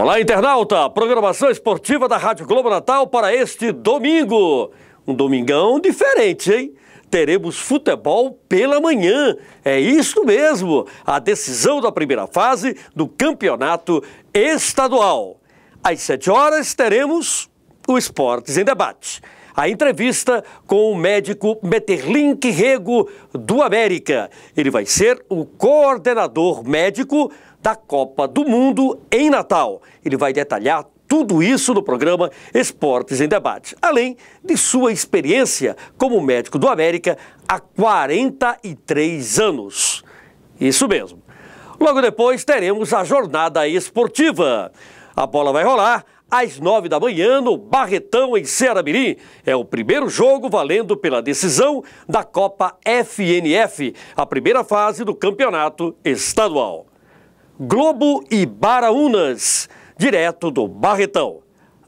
Olá, internauta! Programação esportiva da Rádio Globo Natal para este domingo. Um domingão diferente, hein? Teremos futebol pela manhã. É isso mesmo! A decisão da primeira fase do campeonato estadual. Às 7 horas teremos o Esportes em Debate. A entrevista com o médico Meterlin Quirrego do América. Ele vai ser o coordenador médico da Copa do Mundo em Natal. Ele vai detalhar tudo isso no programa Esportes em Debate, além de sua experiência como médico do América há 43 anos. Isso mesmo. Logo depois teremos a jornada esportiva. A bola vai rolar às nove da manhã no Barretão, em Ceará-Mirim. É o primeiro jogo valendo pela decisão da Copa FNF, a primeira fase do campeonato estadual. Globo e Baraunas, direto do Barretão.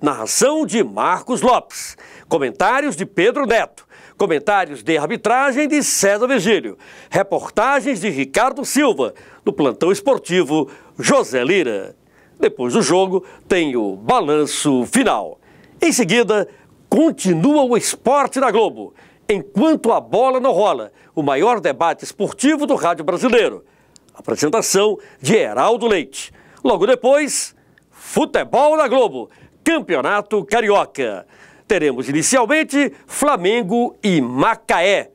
Narração de Marcos Lopes. Comentários de Pedro Neto. Comentários de arbitragem de César Virgílio. Reportagens de Ricardo Silva, do plantão esportivo José Lira. Depois do jogo, tem o balanço final. Em seguida, continua o esporte da Globo. Enquanto a bola não rola, o maior debate esportivo do rádio brasileiro. Apresentação de Heraldo Leite. Logo depois, futebol na Globo, Campeonato Carioca. Teremos inicialmente Flamengo e Macaé.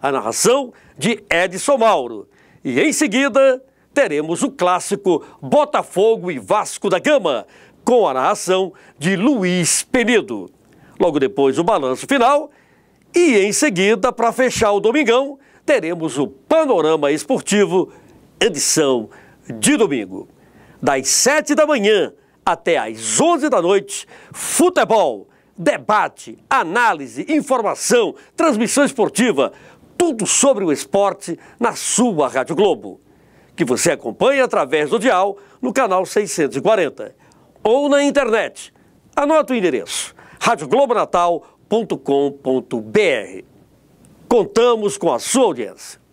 A narração de Edson Mauro. E em seguida, teremos o clássico Botafogo e Vasco da Gama, com a narração de Luiz Penido. Logo depois, o balanço final. E em seguida, para fechar o domingão, teremos o panorama esportivo edição de domingo. Das sete da manhã até às onze da noite, futebol, debate, análise, informação, transmissão esportiva, tudo sobre o esporte na sua Rádio Globo, que você acompanha através do dial no canal 640 ou na internet. Anota o endereço: radioglobonatal.com.br. Contamos com a sua audiência.